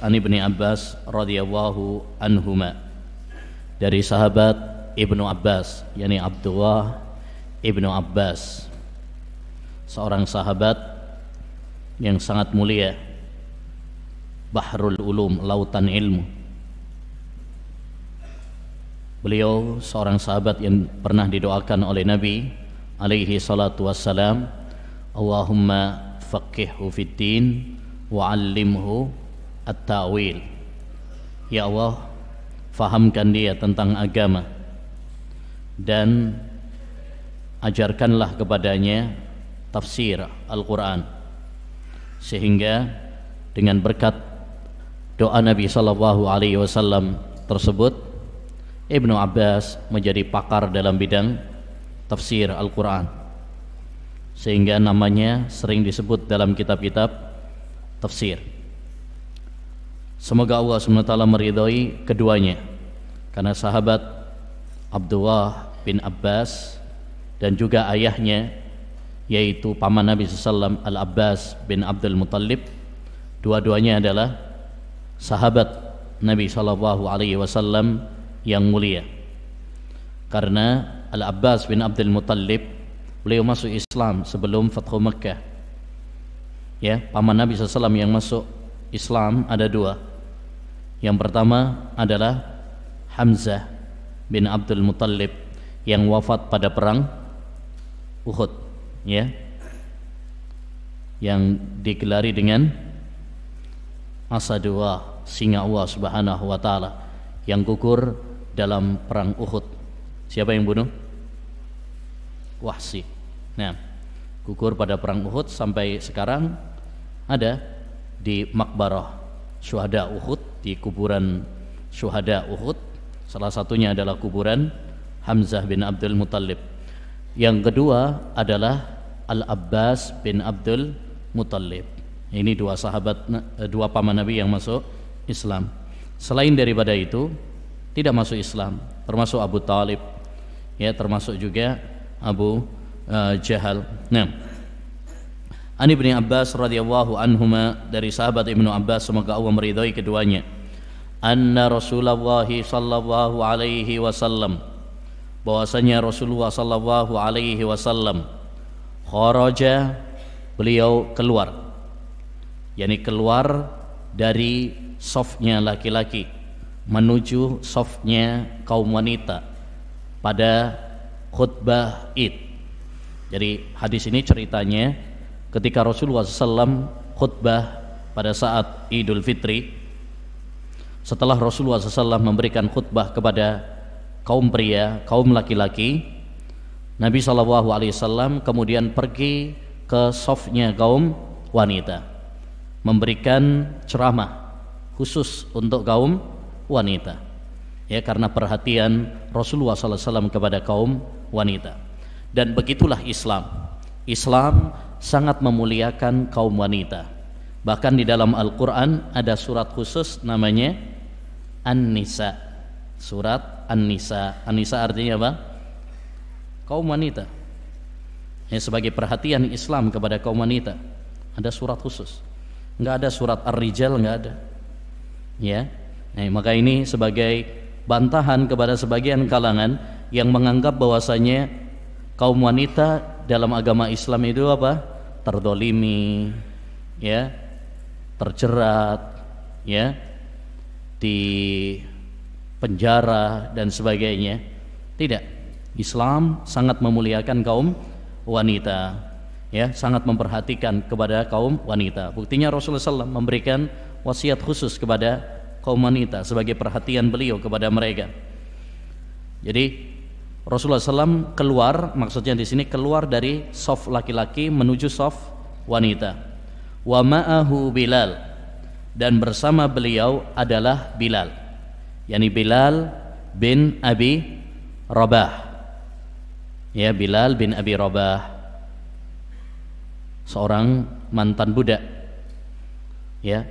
an Ibni Abbas radhiyallahu anhuma dari sahabat Ibnu Abbas yakni Abdullah Ibnu Abbas seorang sahabat yang sangat mulia Bahrul Ulum lautan ilmu beliau seorang sahabat yang pernah didoakan oleh Nabi alaihi salatu wassalam Allahumma faqihhu fid din 'allimhu at-ta'wil. Ya Allah, fahamkan dia tentang agama dan ajarkanlah kepadanya tafsir Al-Quran sehingga dengan berkat doa Nabi Sallallahu Alaihi Wasallam tersebut Ibnu Abbas menjadi pakar dalam bidang tafsir Al-Quran sehingga namanya sering disebut dalam kitab-kitab tafsir. Semoga Allah SWT meridhoi keduanya Karena sahabat Abdullah bin Abbas Dan juga ayahnya Yaitu paman Nabi SAW Al-Abbas bin Abdul Muttalib Dua-duanya adalah Sahabat Nabi SAW yang mulia Karena Al-Abbas bin Abdul Muttalib Beliau masuk Islam sebelum Fathu Mekah Ya, paman Nabi SAW yang masuk Islam ada dua yang pertama adalah Hamzah bin Abdul Muttalib yang wafat pada perang Uhud ya. Yang digelari dengan Asadwa singa Allah Subhanahu wa taala yang gugur dalam perang Uhud. Siapa yang bunuh? Wahsi. Nah, gugur pada perang Uhud sampai sekarang ada di makbarah syuhada Uhud di kuburan syuhada Uhud salah satunya adalah kuburan Hamzah bin Abdul Muthalib yang kedua adalah Al-Abbas bin Abdul Muthalib ini dua sahabat eh, dua paman Nabi yang masuk Islam selain daripada itu tidak masuk Islam termasuk Abu Talib ya termasuk juga Abu uh, Jahal nah An Ibnu Abbas radhiyallahu anhuma dari sahabat Ibnu Abbas semoga Allah meridhai keduanya. Anna Rasulullah sallallahu alaihi wasallam bahwasanya Rasulullah sallallahu alaihi wasallam kharaja beliau keluar yakni keluar dari softnya laki-laki menuju softnya kaum wanita pada khutbah id jadi hadis ini ceritanya ketika Rasulullah SAW khutbah pada saat Idul Fitri setelah Rasulullah SAW memberikan khutbah kepada kaum pria, kaum laki-laki Nabi SAW kemudian pergi ke softnya kaum wanita memberikan ceramah khusus untuk kaum wanita ya karena perhatian Rasulullah SAW kepada kaum wanita dan begitulah Islam Islam sangat memuliakan kaum wanita. Bahkan di dalam Al-Qur'an ada surat khusus namanya An-Nisa. Surat An-Nisa. An-Nisa artinya apa? Kaum wanita. Ya, sebagai perhatian Islam kepada kaum wanita. Ada surat khusus. Enggak ada surat Ar-Rijal enggak ada. Ya. Nah, maka ini sebagai bantahan kepada sebagian kalangan yang menganggap bahwasanya kaum wanita dalam agama Islam itu apa? terdolimi, ya, terjerat, ya, di penjara dan sebagainya. Tidak. Islam sangat memuliakan kaum wanita, ya, sangat memperhatikan kepada kaum wanita. Buktinya Rasulullah SAW memberikan wasiat khusus kepada kaum wanita sebagai perhatian beliau kepada mereka. Jadi Rasulullah SAW keluar, maksudnya di sini keluar dari soft laki-laki menuju soft wanita. Wa ma'ahu Bilal dan bersama beliau adalah Bilal. Yani Bilal bin Abi Rabah. Ya Bilal bin Abi Rabah seorang mantan budak. Ya,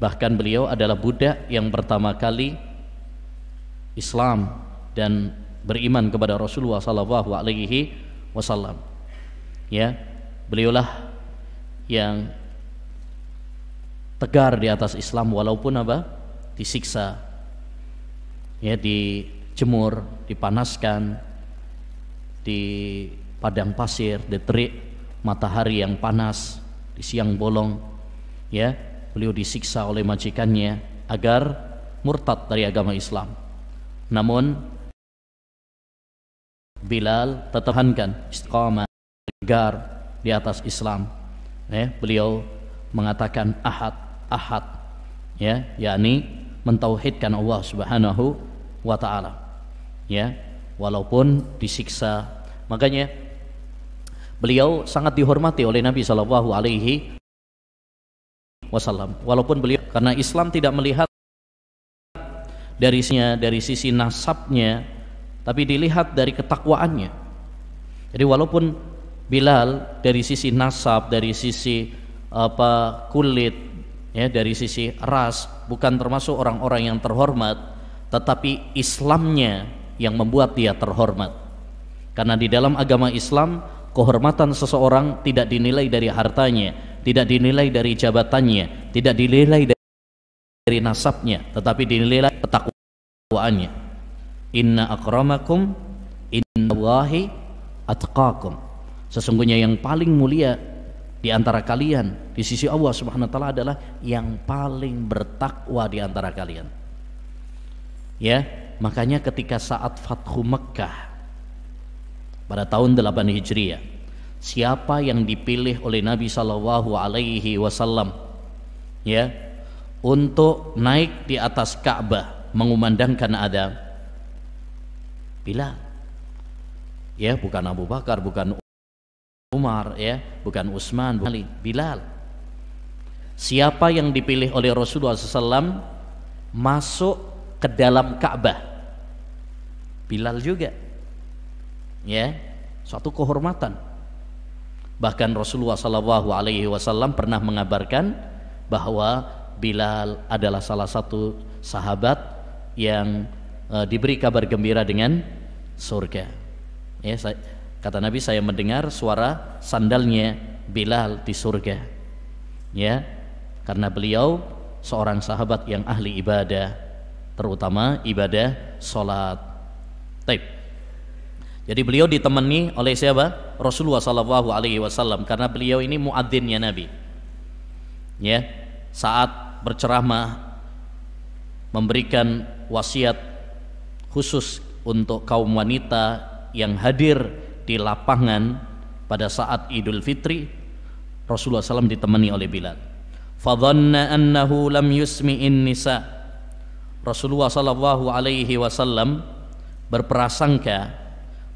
bahkan beliau adalah budak yang pertama kali Islam dan beriman kepada Rasulullah sallallahu alaihi wasallam. Ya. Beliaulah yang tegar di atas Islam walaupun apa? disiksa. Ya, dijemur, dipanaskan di padang pasir, di terik matahari yang panas, di siang bolong. Ya, beliau disiksa oleh majikannya agar murtad dari agama Islam. Namun Bilal tetapkan istiqamah tegar di atas Islam ya, beliau mengatakan ahad ahad ya yakni mentauhidkan Allah Subhanahu wa taala ya walaupun disiksa makanya beliau sangat dihormati oleh Nabi Shallallahu alaihi wasallam walaupun beliau karena Islam tidak melihat dari dari sisi nasabnya tapi dilihat dari ketakwaannya jadi walaupun Bilal dari sisi nasab dari sisi apa kulit ya dari sisi ras bukan termasuk orang-orang yang terhormat tetapi Islamnya yang membuat dia terhormat karena di dalam agama Islam kehormatan seseorang tidak dinilai dari hartanya tidak dinilai dari jabatannya tidak dinilai dari nasabnya tetapi dinilai ketakwaannya Inna akramakum innallahi atqakum. Sesungguhnya yang paling mulia di antara kalian di sisi Allah Subhanahu wa taala adalah yang paling bertakwa di antara kalian. Ya, makanya ketika saat Fathu Mekkah pada tahun 8 Hijriah, siapa yang dipilih oleh Nabi Shallallahu alaihi wasallam ya untuk naik di atas Ka'bah mengumandangkan ada Bilal ya bukan Abu Bakar bukan Umar ya bukan Utsman bukan Ali Bilal siapa yang dipilih oleh Rasulullah SAW masuk ke dalam Ka'bah Bilal juga ya suatu kehormatan bahkan Rasulullah Shallallahu pernah mengabarkan bahwa Bilal adalah salah satu sahabat yang Eh, diberi kabar gembira dengan surga. Ya, saya, kata Nabi saya mendengar suara sandalnya Bilal di surga. Ya, karena beliau seorang sahabat yang ahli ibadah, terutama ibadah salat. Taib. Jadi beliau ditemani oleh siapa? Rasulullah saw karena beliau ini muadzinnya Nabi. Ya, saat berceramah memberikan wasiat khusus untuk kaum wanita yang hadir di lapangan pada saat Idul Fitri Rasulullah SAW ditemani oleh Bilal fadhanna annahu lam yusmi'in nisa Rasulullah sallallahu alaihi wasallam berprasangka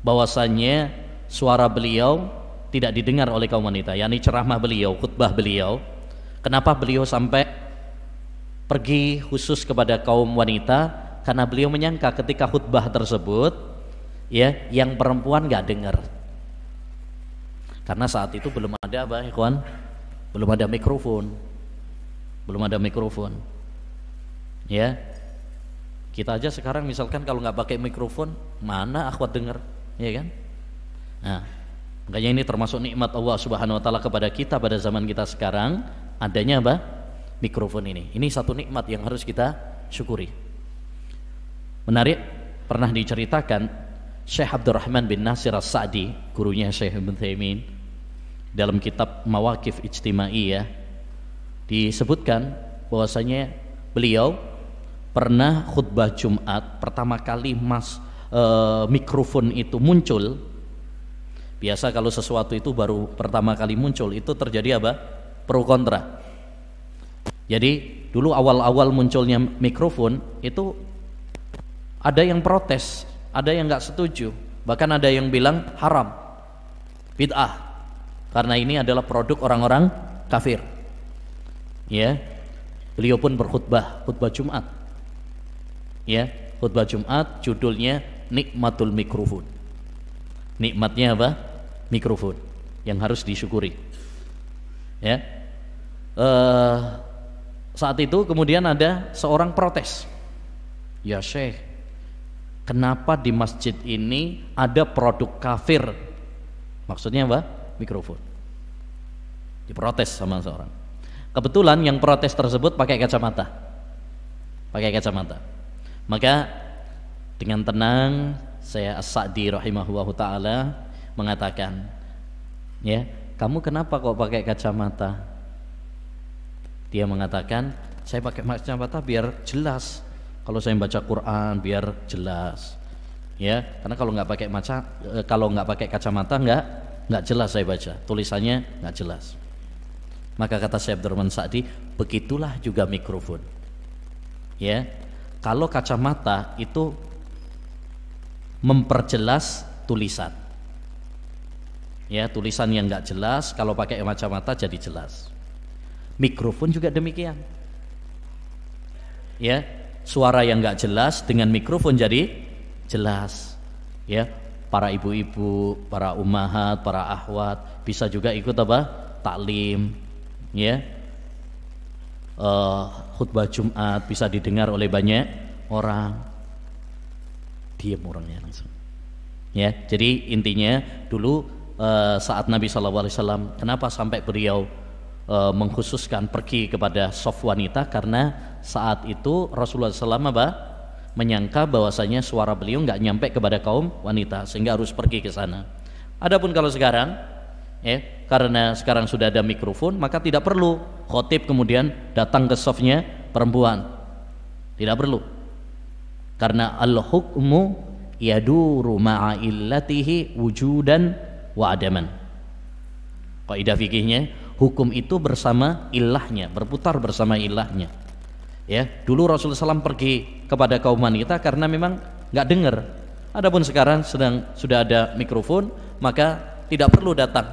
bahwasanya suara beliau tidak didengar oleh kaum wanita yakni ceramah beliau khutbah beliau kenapa beliau sampai pergi khusus kepada kaum wanita karena beliau menyangka ketika khutbah tersebut ya yang perempuan nggak dengar karena saat itu belum ada apa ikhwan belum ada mikrofon belum ada mikrofon ya kita aja sekarang misalkan kalau nggak pakai mikrofon mana akhwat dengar ya kan nah makanya ini termasuk nikmat Allah subhanahu wa ta'ala kepada kita pada zaman kita sekarang adanya apa mikrofon ini ini satu nikmat yang harus kita syukuri Menarik, pernah diceritakan Syekh Abdurrahman bin Nasir As-Sa'di, gurunya Syekh Ibn Thaymin, dalam kitab Mawakif Ijtimaiyah, disebutkan bahwasanya beliau pernah khutbah Jumat pertama kali mas e, mikrofon itu muncul biasa kalau sesuatu itu baru pertama kali muncul itu terjadi apa pro kontra jadi dulu awal-awal munculnya mikrofon itu ada yang protes ada yang nggak setuju bahkan ada yang bilang haram bid'ah karena ini adalah produk orang-orang kafir ya beliau pun berkhutbah khutbah Jumat ya khutbah Jumat judulnya nikmatul mikrofon nikmatnya apa mikrofon yang harus disyukuri ya uh, saat itu kemudian ada seorang protes ya Syekh Kenapa di masjid ini ada produk kafir? Maksudnya apa? Mikrofon. Diprotes sama seorang. Kebetulan yang protes tersebut pakai kacamata. Pakai kacamata. Maka dengan tenang saya As-Sa'di rahimahullah taala mengatakan, ya, kamu kenapa kok pakai kacamata? Dia mengatakan, saya pakai kacamata biar jelas kalau saya baca Quran biar jelas ya karena kalau nggak pakai maca eh, kalau nggak pakai kacamata nggak nggak jelas saya baca tulisannya nggak jelas maka kata saya Abdurrahman Sa'di begitulah juga mikrofon ya kalau kacamata itu memperjelas tulisan ya tulisan yang nggak jelas kalau pakai kacamata jadi jelas mikrofon juga demikian ya suara yang nggak jelas dengan mikrofon jadi jelas ya para ibu-ibu para umahat para ahwat bisa juga ikut apa taklim ya uh, khutbah Jumat bisa didengar oleh banyak orang diam orangnya langsung ya jadi intinya dulu uh, saat Nabi SAW kenapa sampai beliau uh, mengkhususkan pergi kepada soft wanita karena saat itu Rasulullah SAW menyangka bahwasanya suara beliau nggak nyampe kepada kaum wanita sehingga harus pergi ke sana. Adapun kalau sekarang ya karena sekarang sudah ada mikrofon maka tidak perlu khotib kemudian datang ke softnya perempuan. Tidak perlu. Karena al-hukmu yaduru ma'a wujudan wa adaman. Kaidah fikihnya hukum itu bersama ilahnya, berputar bersama ilahnya ya dulu Rasulullah SAW pergi kepada kaum wanita karena memang nggak dengar adapun sekarang sedang sudah ada mikrofon maka tidak perlu datang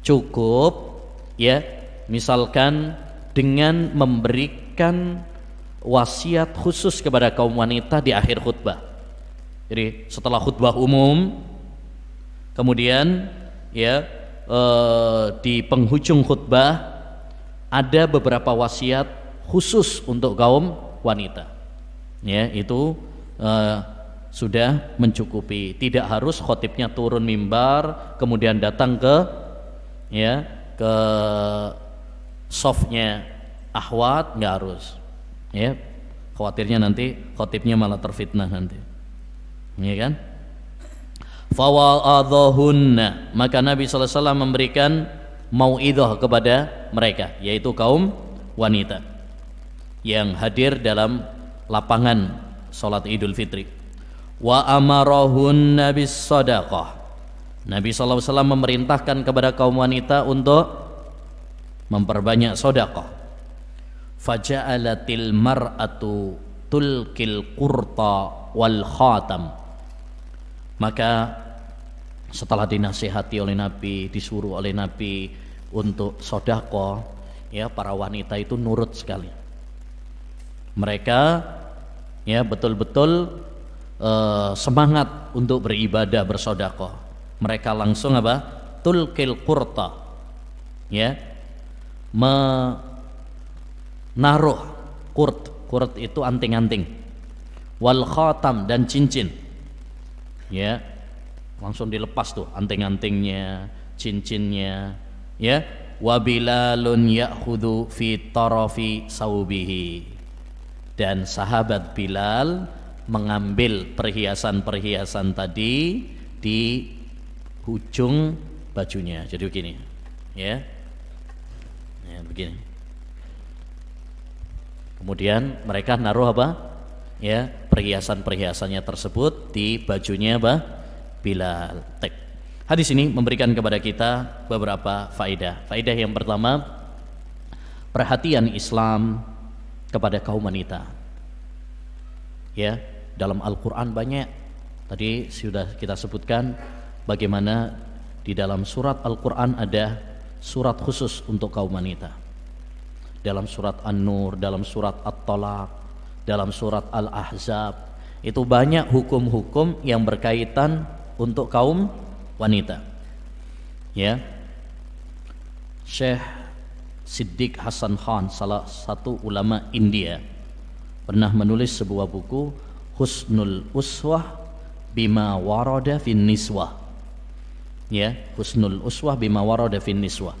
cukup ya misalkan dengan memberikan wasiat khusus kepada kaum wanita di akhir khutbah jadi setelah khutbah umum kemudian ya eh, di penghujung khutbah ada beberapa wasiat khusus untuk kaum wanita. Ya, itu eh, sudah mencukupi. Tidak harus khotibnya turun mimbar kemudian datang ke ya ke softnya ahwat nggak harus ya khawatirnya nanti khotibnya malah terfitnah nanti ya kan Fawal fawaadhahunna maka Nabi SAW memberikan idoh kepada mereka yaitu kaum wanita yang hadir dalam lapangan sholat Idul Fitri. Wa amarahun nabi sadaqah. Nabi SAW memerintahkan kepada kaum wanita untuk memperbanyak sodakoh. Faja'alatil mar'atu tulkil kurta wal khatam. Maka setelah dinasihati oleh Nabi, disuruh oleh Nabi untuk sodakoh, ya para wanita itu nurut sekali mereka ya betul-betul uh, semangat untuk beribadah bersodakoh mereka langsung apa tulkil kurta ya menaruh kurt kurt itu anting-anting wal khatam dan cincin ya langsung dilepas tuh anting-antingnya cincinnya ya wabilalun ya'khudhu fi tarafi saubihi dan sahabat Bilal mengambil perhiasan-perhiasan tadi di ujung bajunya. Jadi begini, ya, ya begini. Kemudian mereka naruh apa? Ya, perhiasan-perhiasannya tersebut di bajunya apa? Bilal. Tek. Hadis ini memberikan kepada kita beberapa faedah. Faedah yang pertama, perhatian Islam kepada kaum wanita. Ya, dalam Al-Qur'an banyak tadi sudah kita sebutkan bagaimana di dalam surat Al-Qur'an ada surat khusus untuk kaum wanita. Dalam surat An-Nur, dalam surat At-Talaq, dalam surat Al-Ahzab, itu banyak hukum-hukum yang berkaitan untuk kaum wanita. Ya. Syekh Siddiq Hasan Khan, salah satu ulama India, pernah menulis sebuah buku Husnul Uswah bima warada fin niswah. Ya, Husnul Uswah bima warada fin niswah.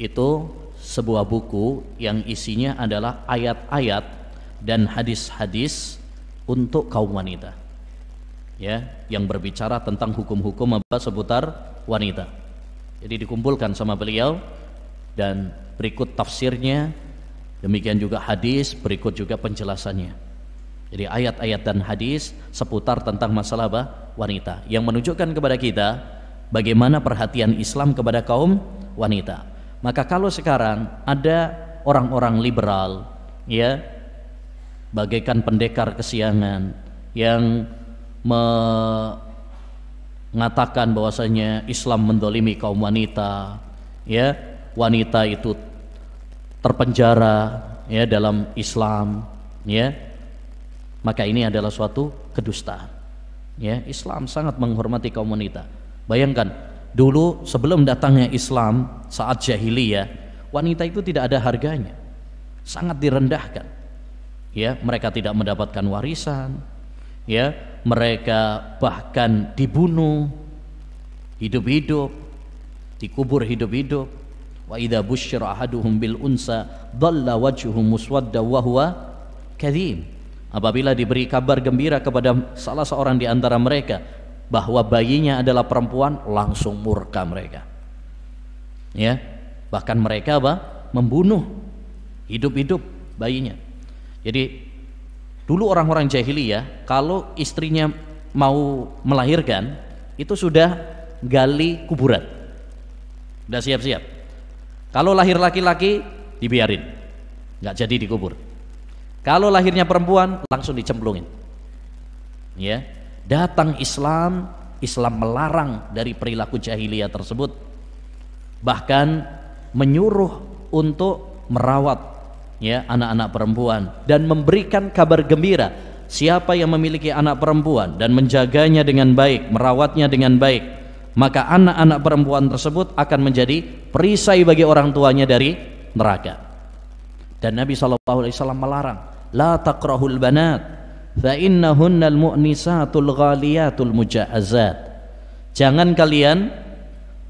Itu sebuah buku yang isinya adalah ayat-ayat dan hadis-hadis untuk kaum wanita. Ya, yang berbicara tentang hukum-hukum apa seputar wanita. Jadi dikumpulkan sama beliau dan berikut tafsirnya, demikian juga hadis, berikut juga penjelasannya. Jadi ayat-ayat dan hadis seputar tentang masalah apa? wanita yang menunjukkan kepada kita bagaimana perhatian Islam kepada kaum wanita. Maka kalau sekarang ada orang-orang liberal ya bagaikan pendekar kesiangan yang mengatakan bahwasanya Islam mendolimi kaum wanita ya wanita itu terpenjara ya dalam Islam ya maka ini adalah suatu kedustaan ya Islam sangat menghormati kaum wanita bayangkan dulu sebelum datangnya Islam saat jahiliyah wanita itu tidak ada harganya sangat direndahkan ya mereka tidak mendapatkan warisan ya mereka bahkan dibunuh hidup-hidup dikubur hidup-hidup wa idza busyira ahaduhum bil unsa dhalla wajhuhu muswadda kadhim apabila diberi kabar gembira kepada salah seorang di antara mereka bahwa bayinya adalah perempuan langsung murka mereka ya bahkan mereka apa membunuh hidup-hidup bayinya jadi dulu orang-orang jahiliyah kalau istrinya mau melahirkan itu sudah gali kuburan sudah siap-siap kalau lahir laki-laki dibiarin, nggak jadi dikubur. Kalau lahirnya perempuan langsung dicemplungin. Ya, datang Islam, Islam melarang dari perilaku jahiliyah tersebut. Bahkan menyuruh untuk merawat ya anak-anak perempuan dan memberikan kabar gembira siapa yang memiliki anak perempuan dan menjaganya dengan baik, merawatnya dengan baik maka anak-anak perempuan tersebut akan menjadi perisai bagi orang tuanya dari neraka. Dan Nabi Shallallahu Alaihi Wasallam melarang, la takrahul banat, fa innahunnal mu'nisatul ghaliyatul muja'azat. Jangan kalian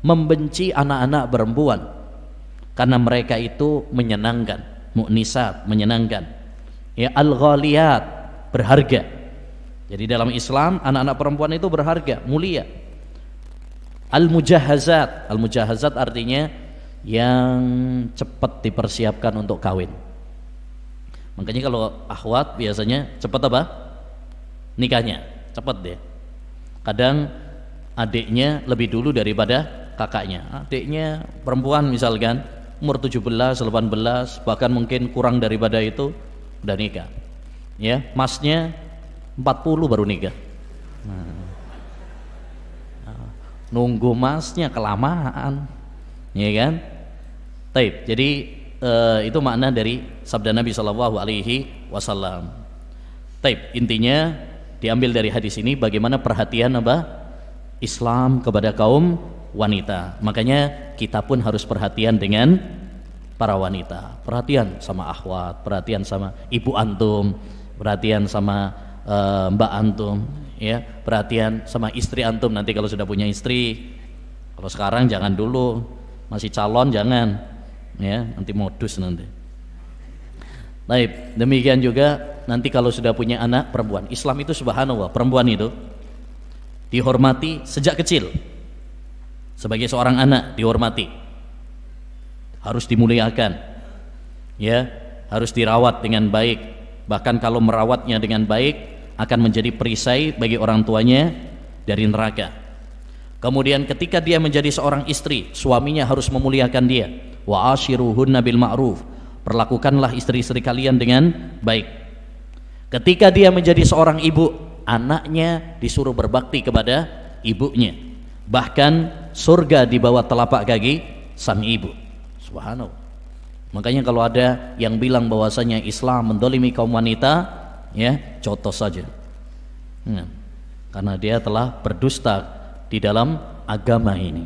membenci anak-anak perempuan karena mereka itu menyenangkan, mu'nisat, menyenangkan. Ya al-ghaliyat, berharga. Jadi dalam Islam anak-anak perempuan itu berharga, mulia, Al-mujahazat, al-mujahazat artinya yang cepat dipersiapkan untuk kawin. Makanya kalau ahwat biasanya cepat apa? Nikahnya, cepat deh. Kadang adiknya lebih dulu daripada kakaknya. Adiknya perempuan misalkan umur 17, 18, bahkan mungkin kurang daripada itu udah nikah. Ya, masnya 40 baru nikah. Nah nunggu masnya kelamaan ya kan Taib. jadi e, itu makna dari sabda Nabi Shallallahu Alaihi Wasallam Taib. intinya diambil dari hadis ini bagaimana perhatian apa Islam kepada kaum wanita makanya kita pun harus perhatian dengan para wanita perhatian sama akhwat perhatian sama ibu antum perhatian sama uh, Mbak antum ya, perhatian sama istri antum nanti kalau sudah punya istri. Kalau sekarang jangan dulu, masih calon jangan ya, nanti modus nanti. Baik, demikian juga nanti kalau sudah punya anak perempuan. Islam itu subhanallah, perempuan itu dihormati sejak kecil. Sebagai seorang anak dihormati. Harus dimuliakan. Ya, harus dirawat dengan baik. Bahkan kalau merawatnya dengan baik, akan menjadi perisai bagi orang tuanya dari neraka. Kemudian ketika dia menjadi seorang istri, suaminya harus memuliakan dia. Wa ashiruhunna bil ma'ruf. Perlakukanlah istri-istri kalian dengan baik. Ketika dia menjadi seorang ibu, anaknya disuruh berbakti kepada ibunya. Bahkan surga di bawah telapak kaki sang ibu. Subhanallah. Makanya kalau ada yang bilang bahwasanya Islam mendolimi kaum wanita, ya contoh saja hmm. karena dia telah berdusta di dalam agama ini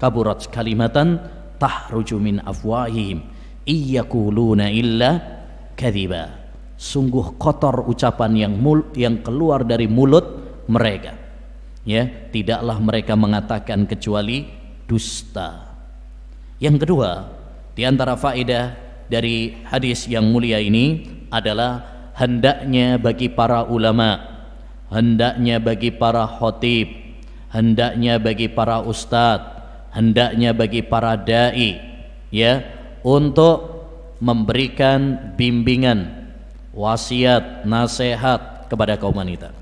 kaburat kalimatan tahruju min afwahihim iyakuluna illa kadhiba sungguh kotor ucapan yang mul yang keluar dari mulut mereka ya tidaklah mereka mengatakan kecuali dusta yang kedua di antara faedah dari hadis yang mulia ini adalah hendaknya bagi para ulama hendaknya bagi para khotib hendaknya bagi para ustadz hendaknya bagi para dai ya untuk memberikan bimbingan wasiat nasihat kepada kaum wanita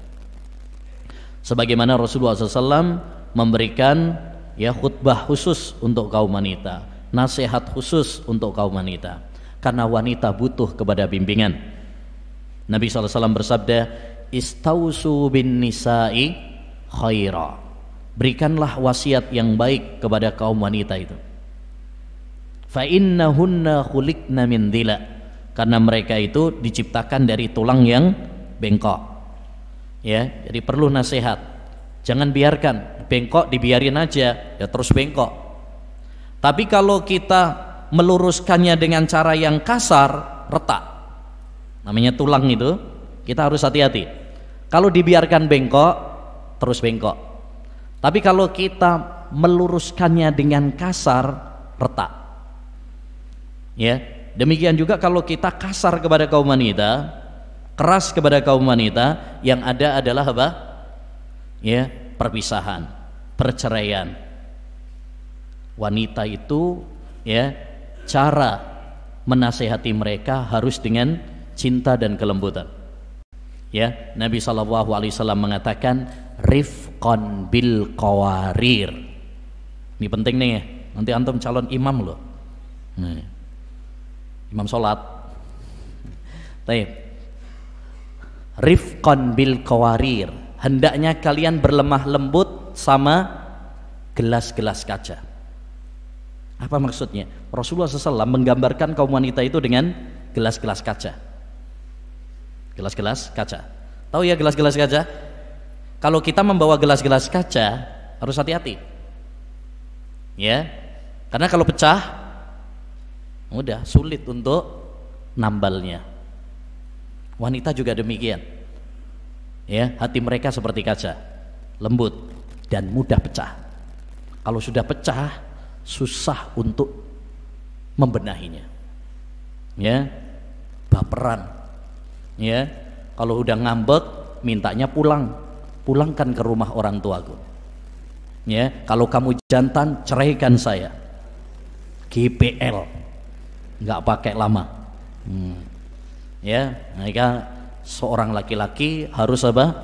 sebagaimana Rasulullah SAW memberikan ya khutbah khusus untuk kaum wanita nasihat khusus untuk kaum wanita karena wanita butuh kepada bimbingan Nabi SAW bersabda, Istausu bin nisa'i khaira. Berikanlah wasiat yang baik kepada kaum wanita itu. Fa innahunna khuliqna min dhila. Karena mereka itu diciptakan dari tulang yang bengkok. Ya, jadi perlu nasihat. Jangan biarkan bengkok dibiarin aja, ya terus bengkok. Tapi kalau kita meluruskannya dengan cara yang kasar, retak namanya tulang itu kita harus hati-hati kalau dibiarkan bengkok terus bengkok tapi kalau kita meluruskannya dengan kasar retak ya demikian juga kalau kita kasar kepada kaum wanita keras kepada kaum wanita yang ada adalah apa ya perpisahan perceraian wanita itu ya cara menasehati mereka harus dengan cinta dan kelembutan. Ya, Nabi Shallallahu Alaihi Wasallam mengatakan rifkon bil qawarir. Ini penting nih ya. Nanti antum calon imam loh. Hmm. imam sholat. Taib. Rifkon bil qawarir. Hendaknya kalian berlemah lembut sama gelas-gelas kaca. Apa maksudnya? Rasulullah SAW menggambarkan kaum wanita itu dengan gelas-gelas kaca gelas-gelas kaca. Tahu ya gelas-gelas kaca? Kalau kita membawa gelas-gelas kaca harus hati-hati. Ya. Karena kalau pecah mudah sulit untuk nambalnya. Wanita juga demikian. Ya, hati mereka seperti kaca, lembut dan mudah pecah. Kalau sudah pecah susah untuk membenahinya. Ya. Baperan ya kalau udah ngambek mintanya pulang pulangkan ke rumah orang tuaku ya kalau kamu jantan ceraikan saya GPL nggak pakai lama hmm. ya mereka seorang laki-laki harus apa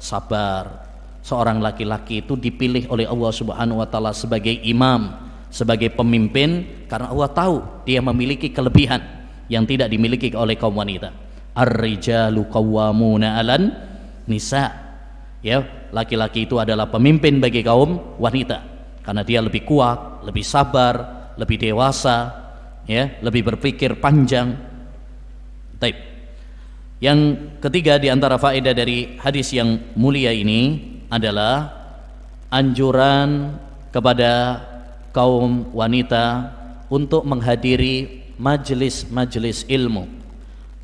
sabar seorang laki-laki itu dipilih oleh Allah Subhanahu wa taala sebagai imam sebagai pemimpin karena Allah tahu dia memiliki kelebihan yang tidak dimiliki oleh kaum wanita Ar-rijalu qawwamuna 'alan nisa. Ya, laki-laki itu adalah pemimpin bagi kaum wanita karena dia lebih kuat, lebih sabar, lebih dewasa, ya, lebih berpikir panjang. Taib. Yang ketiga di antara faedah dari hadis yang mulia ini adalah anjuran kepada kaum wanita untuk menghadiri majelis-majelis ilmu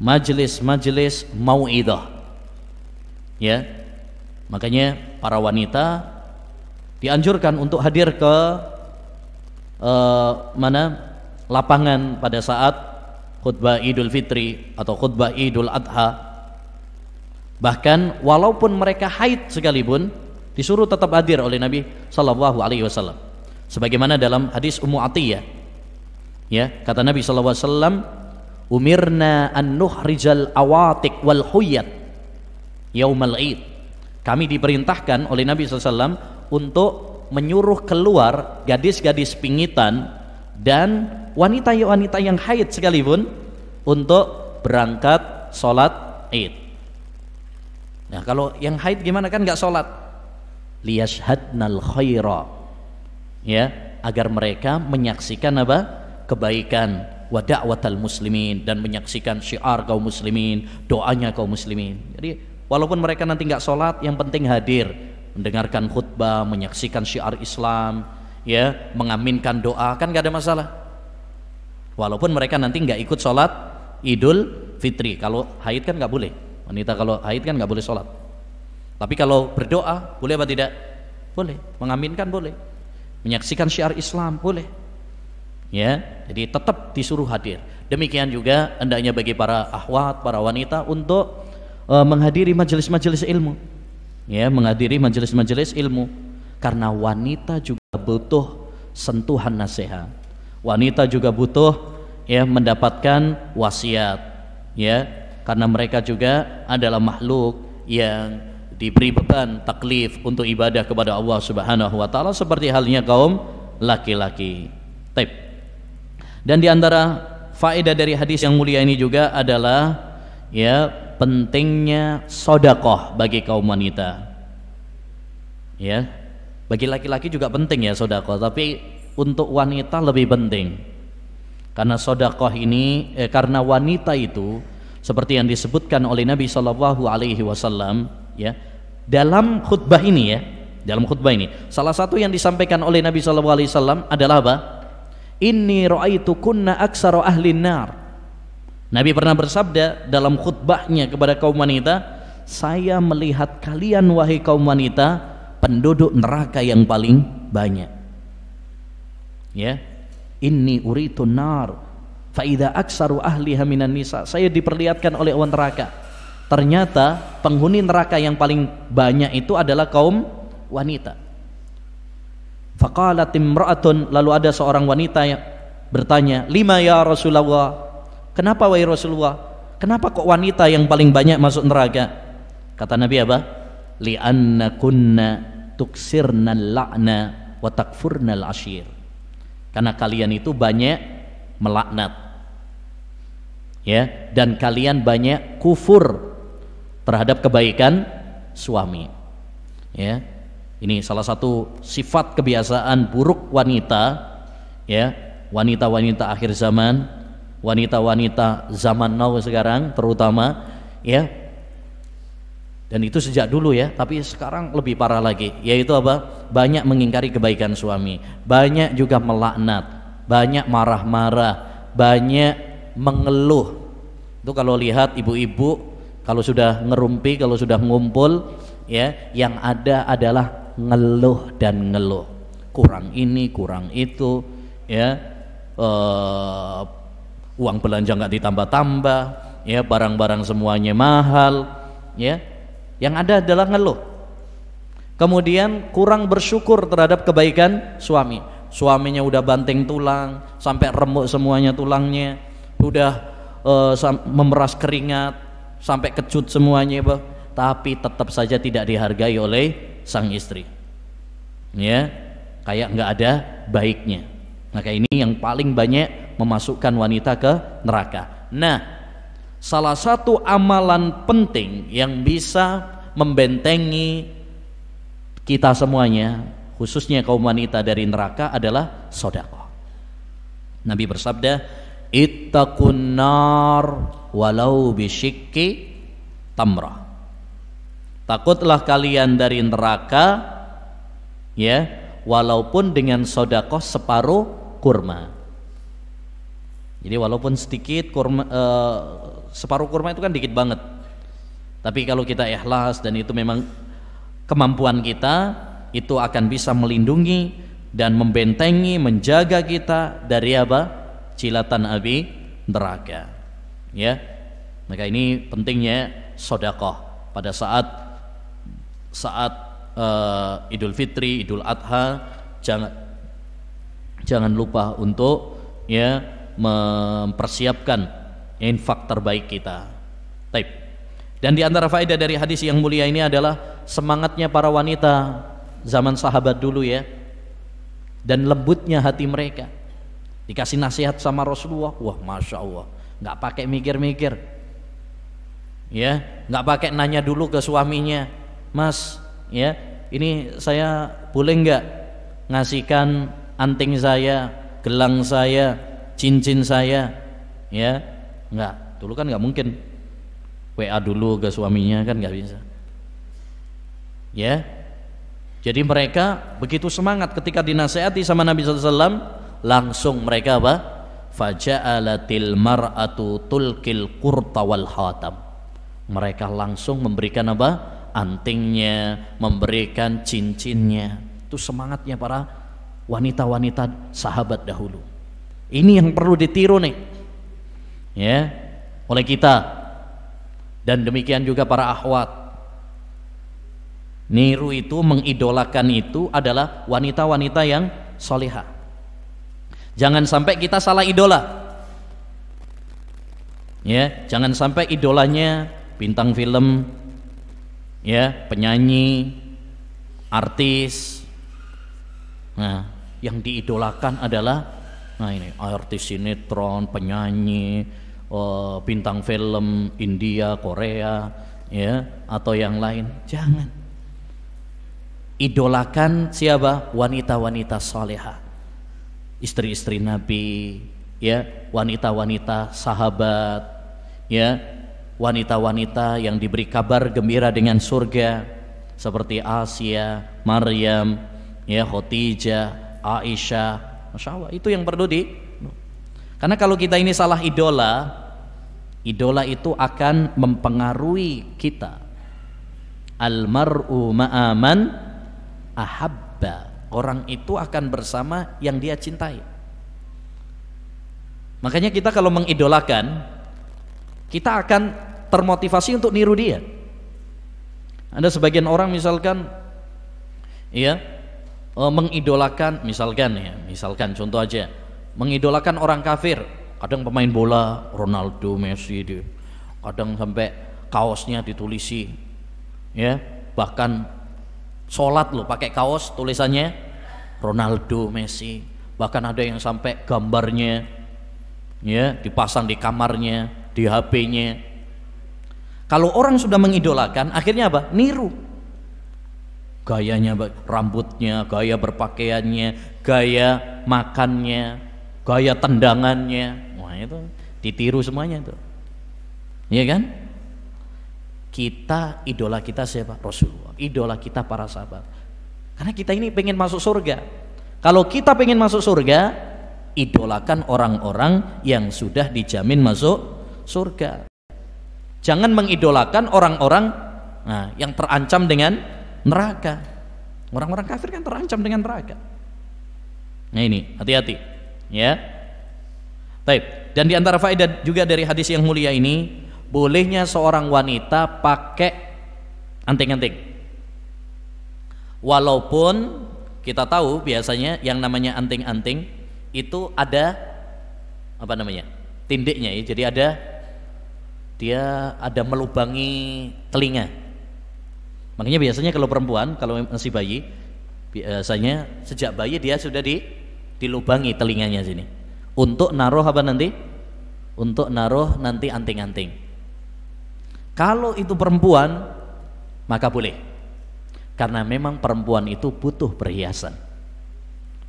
majelis-majelis mau'idah. Ya. Makanya para wanita dianjurkan untuk hadir ke uh, mana? lapangan pada saat khutbah Idul Fitri atau khutbah Idul Adha. Bahkan walaupun mereka haid sekalipun disuruh tetap hadir oleh Nabi Shallallahu alaihi wasallam. Sebagaimana dalam hadis Ummu Atiyah. Ya, kata Nabi Shallallahu alaihi wasallam, umirna an nuhrijal awatik wal huyat yaumal id kami diperintahkan oleh Nabi SAW untuk menyuruh keluar gadis-gadis pingitan dan wanita-wanita yang haid sekalipun untuk berangkat sholat id nah kalau yang haid gimana kan nggak sholat liyashadnal khaira ya agar mereka menyaksikan apa kebaikan wa da'watal muslimin dan menyaksikan syiar kaum muslimin, doanya kaum muslimin. Jadi walaupun mereka nanti nggak sholat, yang penting hadir mendengarkan khutbah, menyaksikan syiar Islam, ya mengaminkan doa kan nggak ada masalah. Walaupun mereka nanti nggak ikut sholat Idul Fitri, kalau haid kan nggak boleh. Wanita kalau haid kan nggak boleh sholat. Tapi kalau berdoa boleh apa tidak? Boleh. Mengaminkan boleh. Menyaksikan syiar Islam boleh ya jadi tetap disuruh hadir demikian juga hendaknya bagi para ahwat para wanita untuk e, menghadiri majelis-majelis ilmu ya menghadiri majelis-majelis ilmu karena wanita juga butuh sentuhan nasihat wanita juga butuh ya mendapatkan wasiat ya karena mereka juga adalah makhluk yang diberi beban taklif untuk ibadah kepada Allah Subhanahu wa taala seperti halnya kaum laki-laki. Taib. Dan di antara faedah dari hadis yang mulia ini juga adalah ya pentingnya sodakoh bagi kaum wanita. Ya, bagi laki-laki juga penting ya sodakoh, tapi untuk wanita lebih penting. Karena sodakoh ini, eh, karena wanita itu seperti yang disebutkan oleh Nabi Shallallahu Alaihi Wasallam, ya dalam khutbah ini ya, dalam khutbah ini, salah satu yang disampaikan oleh Nabi Shallallahu Alaihi Wasallam adalah apa? Inni ra'aitu kunna aksara ahli nar. Nabi pernah bersabda dalam khutbahnya kepada kaum wanita, saya melihat kalian wahai kaum wanita penduduk neraka yang paling banyak. Ya, inni uritu nar faida aksaru ahliha minan nisa. Saya diperlihatkan oleh awan neraka. Ternyata penghuni neraka yang paling banyak itu adalah kaum wanita. Faqalat imra'atun lalu ada seorang wanita yang bertanya, "Lima ya Rasulullah?" Kenapa wahai Rasulullah? Kenapa kok wanita yang paling banyak masuk neraka? Kata Nabi apa? Li'anna kunna tuksirna la'na wa takfurna ashir Karena kalian itu banyak melaknat. Ya, dan kalian banyak kufur terhadap kebaikan suami. Ya, ini salah satu sifat kebiasaan buruk wanita ya, wanita-wanita akhir zaman, wanita-wanita zaman now sekarang terutama ya. Dan itu sejak dulu ya, tapi sekarang lebih parah lagi, yaitu apa? Banyak mengingkari kebaikan suami, banyak juga melaknat, banyak marah-marah, banyak mengeluh. Itu kalau lihat ibu-ibu kalau sudah ngerumpi, kalau sudah ngumpul, ya, yang ada adalah ngeluh dan ngeluh kurang ini kurang itu ya uh, uang belanja nggak ditambah-tambah ya barang-barang semuanya mahal ya yang ada adalah ngeluh kemudian kurang bersyukur terhadap kebaikan suami suaminya udah banting tulang sampai remuk semuanya tulangnya udah uh, memeras keringat sampai kecut semuanya bah. tapi tetap saja tidak dihargai oleh sang istri ya kayak nggak ada baiknya maka ini yang paling banyak memasukkan wanita ke neraka nah salah satu amalan penting yang bisa membentengi kita semuanya khususnya kaum wanita dari neraka adalah sodako. Nabi bersabda ittaqun nar walau bisyikki tamrah takutlah kalian dari neraka ya walaupun dengan sodakoh separuh kurma jadi walaupun sedikit kurma eh, separuh kurma itu kan dikit banget tapi kalau kita ikhlas dan itu memang kemampuan kita itu akan bisa melindungi dan membentengi menjaga kita dari apa cilatan abi neraka ya maka ini pentingnya sodakoh pada saat saat uh, Idul Fitri, Idul Adha jangan jangan lupa untuk ya mempersiapkan ya, infak terbaik kita. Taib. Dan di antara faedah dari hadis yang mulia ini adalah semangatnya para wanita zaman sahabat dulu ya dan lembutnya hati mereka dikasih nasihat sama Rasulullah wah masya Allah nggak pakai mikir-mikir ya nggak pakai nanya dulu ke suaminya Mas, ya, ini saya boleh nggak ngasihkan anting saya, gelang saya, cincin saya, ya? Nggak, dulu kan nggak mungkin. WA dulu ke suaminya kan nggak bisa. Ya, jadi mereka begitu semangat ketika dinasehati sama Nabi SAW langsung mereka apa? Faja'alatil mar'atu tulkil kurta wal khatam. Mereka langsung memberikan apa? antingnya, memberikan cincinnya. Itu semangatnya para wanita-wanita sahabat dahulu. Ini yang perlu ditiru nih. Ya, oleh kita. Dan demikian juga para ahwat. Niru itu mengidolakan itu adalah wanita-wanita yang salihah. Jangan sampai kita salah idola. Ya, jangan sampai idolanya bintang film, ya penyanyi artis nah yang diidolakan adalah nah ini artis sinetron penyanyi oh, bintang film India Korea ya atau yang lain jangan idolakan siapa wanita-wanita soleha istri-istri Nabi ya wanita-wanita sahabat ya wanita-wanita yang diberi kabar gembira dengan surga seperti Asia, Maryam, ya Khadijah, Aisyah, Masya Allah itu yang perlu di karena kalau kita ini salah idola idola itu akan mempengaruhi kita almar'u ma'aman ahabba orang itu akan bersama yang dia cintai makanya kita kalau mengidolakan kita akan termotivasi untuk niru dia. Ada sebagian orang misalkan ya eh, mengidolakan misalkan ya, misalkan contoh aja mengidolakan orang kafir, kadang pemain bola Ronaldo, Messi dia. Kadang sampai kaosnya ditulisi ya, bahkan sholat loh pakai kaos tulisannya Ronaldo, Messi bahkan ada yang sampai gambarnya ya dipasang di kamarnya di HP-nya. Kalau orang sudah mengidolakan, akhirnya apa? Niru. Gayanya, rambutnya, gaya berpakaiannya, gaya makannya, gaya tendangannya. Wah, itu ditiru semuanya itu. Iya kan? Kita idola kita siapa? Rasulullah. Idola kita para sahabat. Karena kita ini pengen masuk surga. Kalau kita pengen masuk surga, idolakan orang-orang yang sudah dijamin masuk surga. Jangan mengidolakan orang-orang nah, yang terancam dengan neraka. Orang-orang kafir kan terancam dengan neraka. Nah ini hati-hati ya. Taip. Dan diantara faedah juga dari hadis yang mulia ini bolehnya seorang wanita pakai anting-anting. Walaupun kita tahu biasanya yang namanya anting-anting itu ada apa namanya tindiknya ya jadi ada dia ada melubangi telinga. Makanya biasanya kalau perempuan kalau masih bayi biasanya sejak bayi dia sudah di dilubangi telinganya sini. Untuk naruh apa nanti? Untuk naruh nanti anting-anting. Kalau itu perempuan maka boleh. Karena memang perempuan itu butuh perhiasan.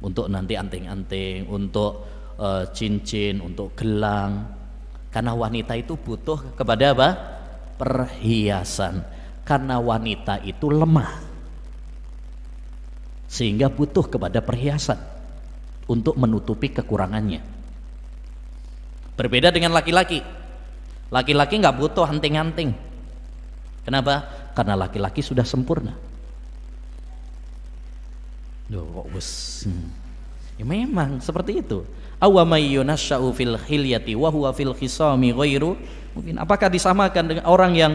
Untuk nanti anting-anting, untuk uh, cincin, untuk gelang, karena wanita itu butuh kepada apa? Perhiasan. Karena wanita itu lemah. Sehingga butuh kepada perhiasan untuk menutupi kekurangannya. Berbeda dengan laki-laki. Laki-laki nggak butuh hanting-hanting. Kenapa? Karena laki-laki sudah sempurna. Duh, kok Hmm. Ya memang seperti itu fil wa fil khisami ghairu mungkin apakah disamakan dengan orang yang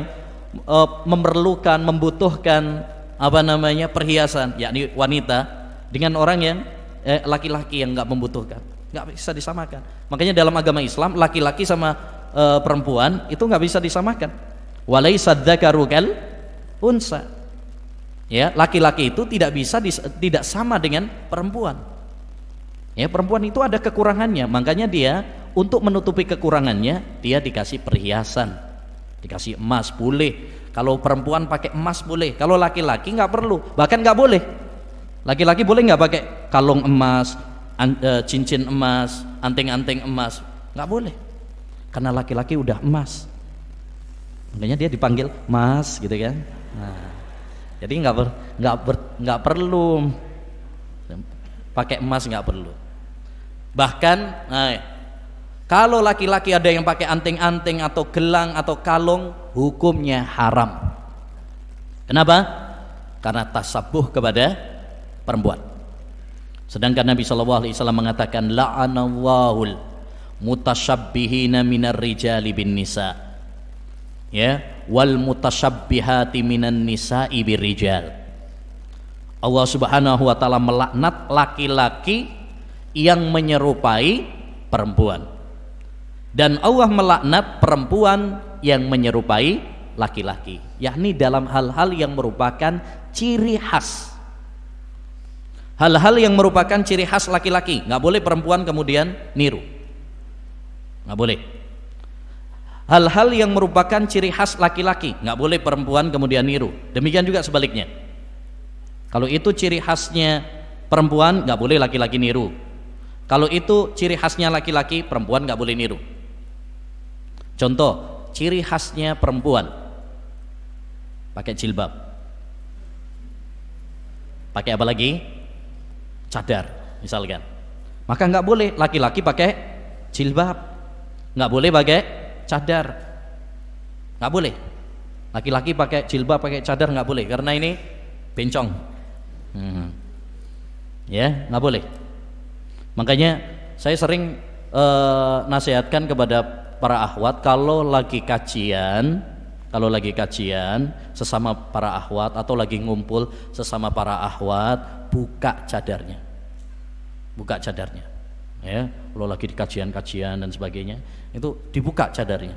uh, memerlukan membutuhkan apa namanya perhiasan yakni wanita dengan orang yang e, laki-laki eh, yang nggak membutuhkan nggak bisa disamakan makanya dalam agama Islam laki-laki sama uh, perempuan itu nggak bisa disamakan Walai sadzakarukal unsa ya laki-laki itu tidak bisa tidak sama dengan perempuan Ya, perempuan itu ada kekurangannya, makanya dia untuk menutupi kekurangannya dia dikasih perhiasan. Dikasih emas boleh. Kalau perempuan pakai emas boleh, kalau laki-laki nggak perlu, bahkan nggak boleh. Laki-laki boleh nggak pakai kalung emas, eh, cincin emas, anting-anting emas? Nggak boleh. Karena laki-laki udah emas. Makanya dia dipanggil mas gitu kan. Nah, jadi nggak ber, nggak ber, nggak perlu pakai emas nggak perlu bahkan nah, kalau laki-laki ada yang pakai anting-anting atau gelang atau kalung hukumnya haram kenapa karena tasabuh kepada perempuan sedangkan Nabi SAW mengatakan la'anallahul mutasyabbihina minar rijali bin nisa ya wal mutasyabbihati minan nisa'i birrijal Allah Subhanahu wa taala melaknat laki-laki yang menyerupai perempuan. Dan Allah melaknat perempuan yang menyerupai laki-laki, yakni dalam hal-hal yang merupakan ciri khas. Hal-hal yang merupakan ciri khas laki-laki, nggak boleh perempuan kemudian niru. Nggak boleh. Hal-hal yang merupakan ciri khas laki-laki, nggak boleh perempuan kemudian niru. Demikian juga sebaliknya kalau itu ciri khasnya perempuan nggak boleh laki-laki niru. Kalau itu ciri khasnya laki-laki perempuan nggak boleh niru. Contoh, ciri khasnya perempuan pakai jilbab. Pakai apa lagi? Cadar misalkan. Maka nggak boleh laki-laki pakai jilbab. Nggak boleh pakai cadar. Nggak boleh. Laki-laki pakai jilbab, pakai cadar nggak boleh karena ini bencong Hmm. Ya, nggak boleh. Makanya saya sering uh, nasihatkan kepada para ahwat kalau lagi kajian, kalau lagi kajian sesama para ahwat atau lagi ngumpul sesama para ahwat, buka cadarnya. Buka cadarnya. Ya, kalau lagi di kajian-kajian dan sebagainya, itu dibuka cadarnya.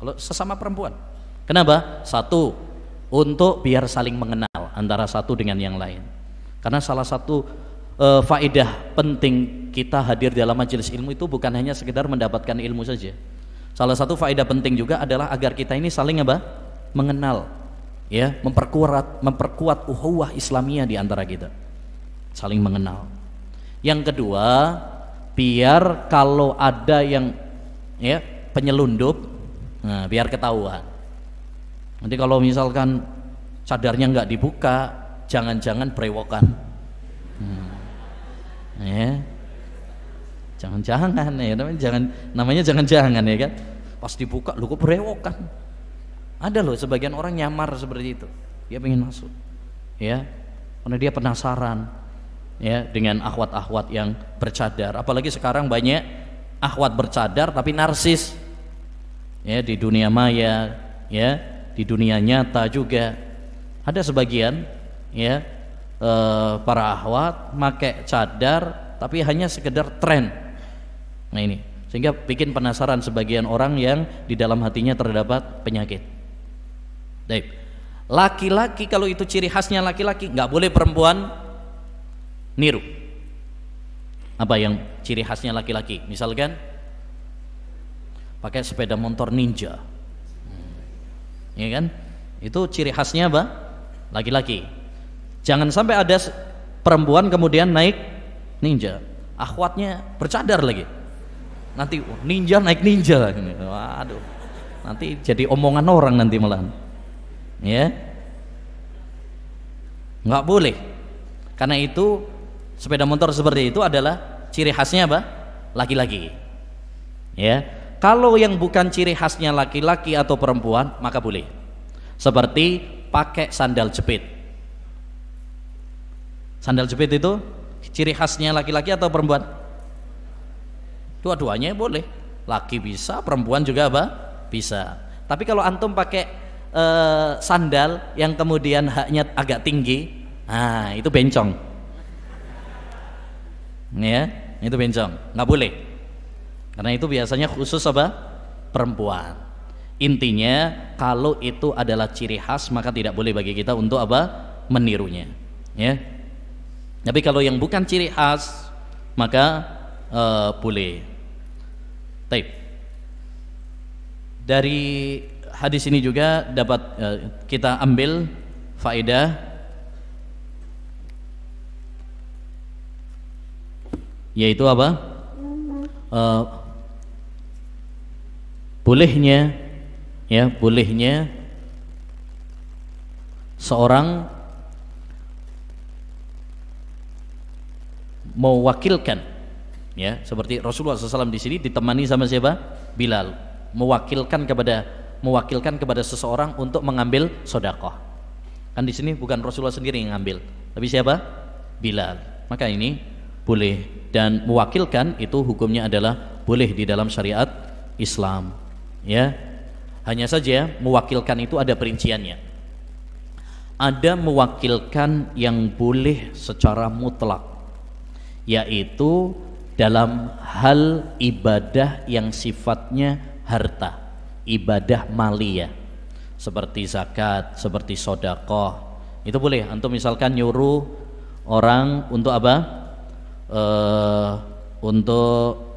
Kalau sesama perempuan. Kenapa? Satu, untuk biar saling mengenal antara satu dengan yang lain. Karena salah satu e, faedah penting kita hadir dalam majelis ilmu itu bukan hanya sekedar mendapatkan ilmu saja. Salah satu faedah penting juga adalah agar kita ini saling apa? mengenal ya, memperkuat memperkuat uhuwah Islamiyah di antara kita. Saling mengenal. Yang kedua, biar kalau ada yang ya penyelundup, nah biar ketahuan. Nanti kalau misalkan cadarnya nggak dibuka, jangan-jangan perewokan hmm. ya jangan-jangan ya namanya jangan namanya jangan-jangan ya kan pas dibuka lu kok perewokan ada loh sebagian orang nyamar seperti itu dia pengen hmm. masuk ya karena dia penasaran ya dengan akhwat-akhwat yang bercadar apalagi sekarang banyak akhwat bercadar tapi narsis ya di dunia maya ya di dunia nyata juga ada sebagian ya e, para ahwat make cadar tapi hanya sekedar tren nah ini sehingga bikin penasaran sebagian orang yang di dalam hatinya terdapat penyakit baik laki-laki kalau itu ciri khasnya laki-laki nggak boleh perempuan niru apa yang ciri khasnya laki-laki misalkan pakai sepeda motor ninja ya kan itu ciri khasnya apa laki-laki Jangan sampai ada perempuan kemudian naik ninja. Akhwatnya bercadar lagi. Nanti oh, ninja naik ninja. Waduh. Nanti jadi omongan orang nanti malah, Ya. Enggak boleh. Karena itu sepeda motor seperti itu adalah ciri khasnya apa? Laki-laki. Ya. Kalau yang bukan ciri khasnya laki-laki atau perempuan, maka boleh. Seperti pakai sandal jepit Sandal jepit itu ciri khasnya laki-laki atau perempuan? Dua-duanya boleh. Laki bisa, perempuan juga apa? Bisa. Tapi kalau antum pakai e, sandal yang kemudian haknya agak tinggi, nah itu bencong. Ya, itu bencong, nggak boleh. Karena itu biasanya khusus apa? Perempuan. Intinya kalau itu adalah ciri khas maka tidak boleh bagi kita untuk apa? menirunya. Ya. Tapi kalau yang bukan ciri khas maka uh, boleh. Taip. Dari hadis ini juga dapat uh, kita ambil faedah yaitu apa? Uh, bolehnya ya, bolehnya seorang mewakilkan ya seperti Rasulullah SAW di sini ditemani sama siapa Bilal mewakilkan kepada mewakilkan kepada seseorang untuk mengambil sodakoh kan di sini bukan Rasulullah sendiri yang ngambil tapi siapa Bilal maka ini boleh dan mewakilkan itu hukumnya adalah boleh di dalam syariat Islam ya hanya saja ya, mewakilkan itu ada perinciannya ada mewakilkan yang boleh secara mutlak yaitu dalam hal ibadah yang sifatnya harta, ibadah maliyah seperti zakat, seperti sodakoh itu boleh. untuk misalkan nyuruh orang untuk apa? Uh, untuk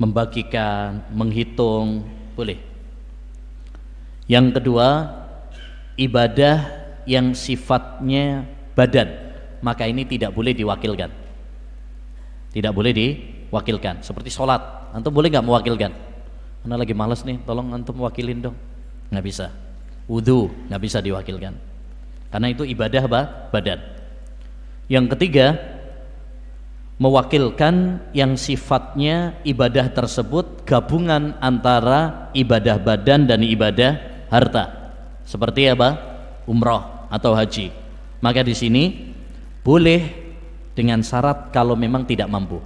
membagikan, menghitung, boleh. Yang kedua, ibadah yang sifatnya badan, maka ini tidak boleh diwakilkan tidak boleh diwakilkan. Seperti sholat, antum boleh nggak mewakilkan? Anda lagi males nih, tolong antum wakilin dong. Nggak bisa. Wudhu nggak bisa diwakilkan. Karena itu ibadah bah, badan. Yang ketiga, mewakilkan yang sifatnya ibadah tersebut gabungan antara ibadah badan dan ibadah harta. Seperti apa? Umroh atau haji. Maka di sini boleh dengan syarat kalau memang tidak mampu.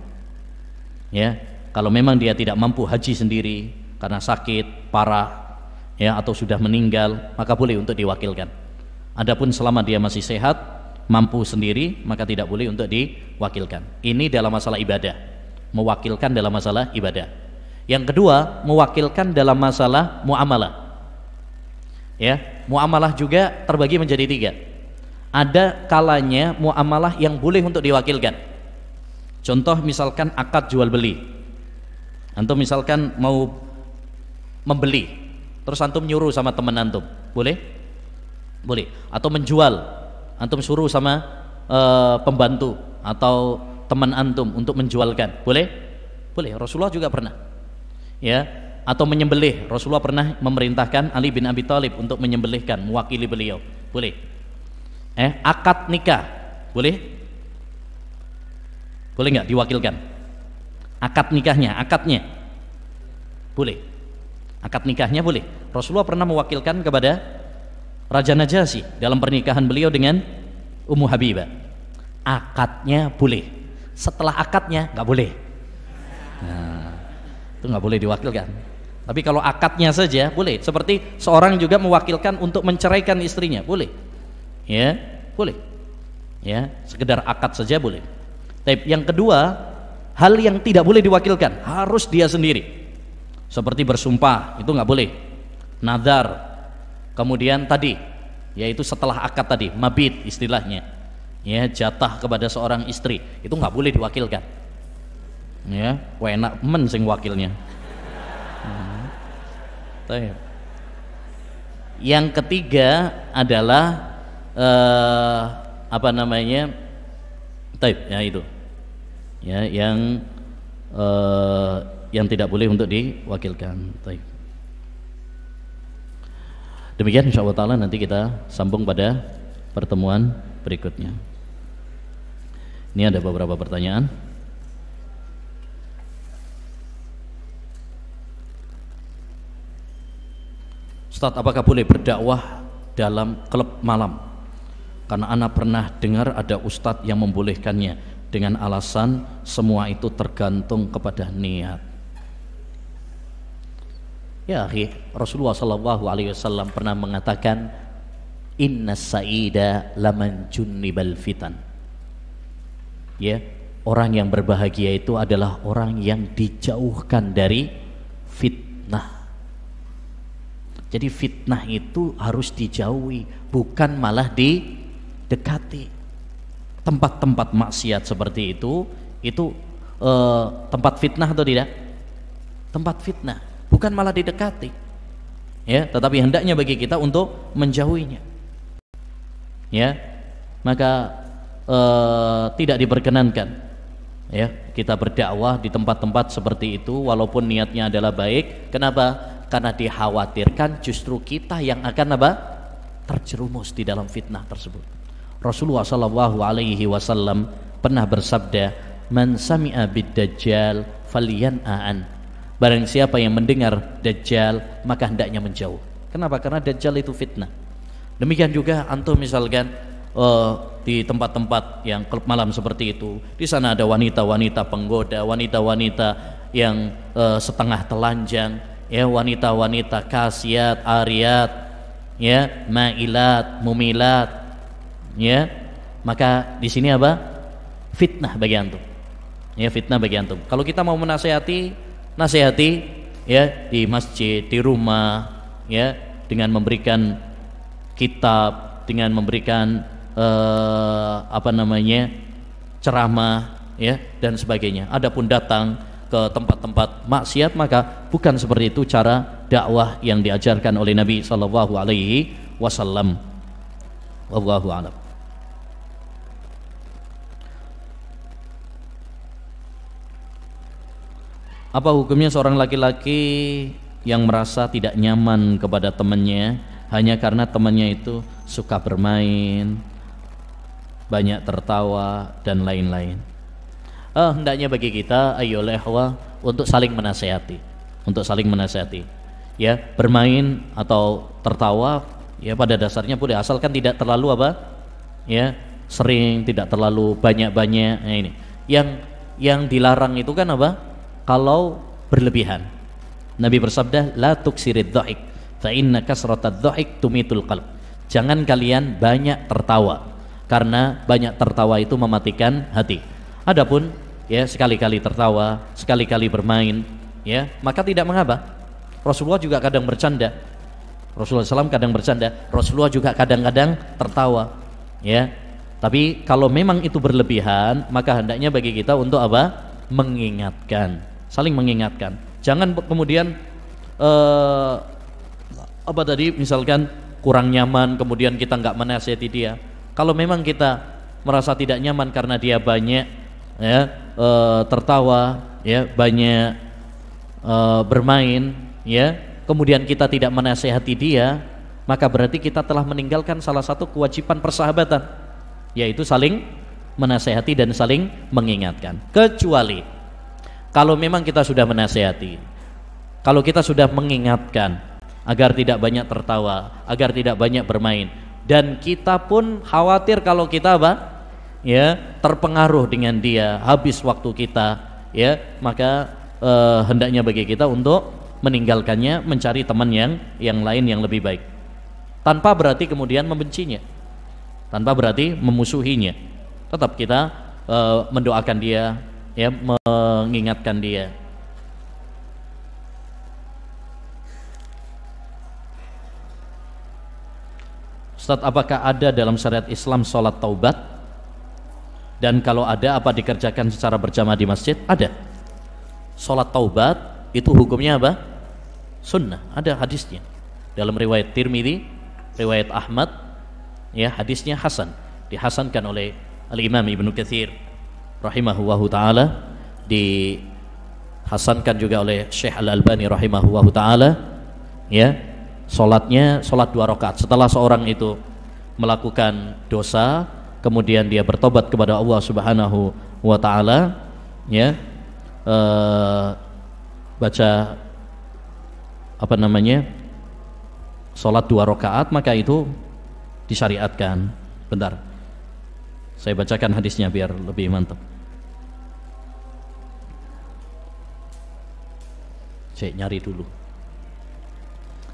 Ya, kalau memang dia tidak mampu haji sendiri karena sakit parah ya atau sudah meninggal, maka boleh untuk diwakilkan. Adapun selama dia masih sehat, mampu sendiri, maka tidak boleh untuk diwakilkan. Ini dalam masalah ibadah. Mewakilkan dalam masalah ibadah. Yang kedua, mewakilkan dalam masalah muamalah. Ya, muamalah juga terbagi menjadi tiga ada kalanya muamalah yang boleh untuk diwakilkan contoh misalkan akad jual beli antum misalkan mau membeli terus antum nyuruh sama teman antum boleh boleh atau menjual antum suruh sama e, pembantu atau teman antum untuk menjualkan boleh boleh Rasulullah juga pernah ya atau menyembelih Rasulullah pernah memerintahkan Ali bin Abi Thalib untuk menyembelihkan mewakili beliau boleh eh akad nikah boleh boleh nggak diwakilkan akad nikahnya akadnya boleh akad nikahnya boleh Rasulullah pernah mewakilkan kepada Raja Najasyi dalam pernikahan beliau dengan Ummu Habibah akadnya boleh setelah akadnya nggak boleh nah, itu nggak boleh diwakilkan tapi kalau akadnya saja boleh seperti seorang juga mewakilkan untuk menceraikan istrinya boleh ya boleh ya sekedar akad saja boleh tapi yang kedua hal yang tidak boleh diwakilkan harus dia sendiri seperti bersumpah itu nggak boleh nazar kemudian tadi yaitu setelah akad tadi mabit istilahnya ya jatah kepada seorang istri itu nggak boleh diwakilkan ya enak men sing wakilnya hmm. yang ketiga adalah uh, apa namanya type ya itu ya yang uh, yang tidak boleh untuk diwakilkan type demikian insya Allah taala nanti kita sambung pada pertemuan berikutnya ini ada beberapa pertanyaan Ustaz apakah boleh berdakwah dalam klub malam? karena anak pernah dengar ada ustadz yang membolehkannya dengan alasan semua itu tergantung kepada niat ya Rasulullah SAW pernah mengatakan inna sa'ida laman junnibal fitan ya orang yang berbahagia itu adalah orang yang dijauhkan dari fitnah jadi fitnah itu harus dijauhi, bukan malah di dekati tempat-tempat maksiat seperti itu itu eh, tempat fitnah atau tidak tempat fitnah bukan malah didekati ya tetapi hendaknya bagi kita untuk menjauhinya ya maka eh, tidak diperkenankan ya kita berdakwah di tempat-tempat seperti itu walaupun niatnya adalah baik kenapa karena dikhawatirkan justru kita yang akan apa terjerumus di dalam fitnah tersebut Rasulullah Shallallahu Alaihi Wasallam pernah bersabda, "Man sami'a bid dajjal falyan'an." Barang siapa yang mendengar dajjal, maka hendaknya menjauh. Kenapa? Karena dajjal itu fitnah. Demikian juga antum misalkan uh, di tempat-tempat yang klub malam seperti itu, di sana ada wanita-wanita penggoda, wanita-wanita yang uh, setengah telanjang, ya wanita-wanita kasiat, ariat, ya mailat, mumilat, ya maka di sini apa fitnah bagi antum ya fitnah bagi antum kalau kita mau menasehati nasehati ya di masjid di rumah ya dengan memberikan kitab dengan memberikan eh, apa namanya ceramah ya dan sebagainya adapun datang ke tempat-tempat maksiat maka bukan seperti itu cara dakwah yang diajarkan oleh Nabi Shallallahu Alaihi Wasallam. Wallahu a'lam. Apa hukumnya seorang laki-laki yang merasa tidak nyaman kepada temannya hanya karena temannya itu suka bermain, banyak tertawa dan lain-lain? Eh, hendaknya bagi kita ayo lehwa untuk saling menasehati, untuk saling menasehati. Ya, bermain atau tertawa ya pada dasarnya boleh asalkan tidak terlalu apa? Ya, sering tidak terlalu banyak-banyak. Nah, ini. Yang yang dilarang itu kan apa? kalau berlebihan. Nabi bersabda, "La tuksirid doik, fa inna kasratad dhaik tumitul qalb." Jangan kalian banyak tertawa karena banyak tertawa itu mematikan hati. Adapun ya sekali-kali tertawa, sekali-kali bermain, ya, maka tidak mengapa. Rasulullah juga kadang bercanda. Rasulullah SAW kadang bercanda, Rasulullah juga kadang-kadang tertawa, ya. Tapi kalau memang itu berlebihan, maka hendaknya bagi kita untuk apa? Mengingatkan saling mengingatkan. Jangan kemudian eh, apa tadi misalkan kurang nyaman kemudian kita nggak menasihati dia. Kalau memang kita merasa tidak nyaman karena dia banyak ya eh, tertawa ya banyak eh, bermain ya kemudian kita tidak menasehati dia maka berarti kita telah meninggalkan salah satu kewajiban persahabatan yaitu saling menasehati dan saling mengingatkan kecuali kalau memang kita sudah menasehati kalau kita sudah mengingatkan agar tidak banyak tertawa agar tidak banyak bermain dan kita pun khawatir kalau kita apa ya terpengaruh dengan dia habis waktu kita ya maka eh, hendaknya bagi kita untuk meninggalkannya mencari teman yang yang lain yang lebih baik tanpa berarti kemudian membencinya tanpa berarti memusuhinya tetap kita eh, mendoakan dia ya mengingatkan dia. Ustaz, apakah ada dalam syariat Islam sholat taubat? Dan kalau ada, apa dikerjakan secara berjamaah di masjid? Ada. Sholat taubat itu hukumnya apa? Sunnah. Ada hadisnya. Dalam riwayat Tirmidzi, riwayat Ahmad, ya hadisnya Hasan. Dihasankan oleh Al-Imam Ibnu Katsir rahimahullahu taala dihasankan juga oleh Syekh Al Albani rahimahullahu taala ya salatnya salat dua rakaat setelah seorang itu melakukan dosa kemudian dia bertobat kepada Allah Subhanahu wa taala ya eh, baca apa namanya salat dua rakaat maka itu disyariatkan bentar saya bacakan hadisnya biar lebih mantap Saya nyari dulu.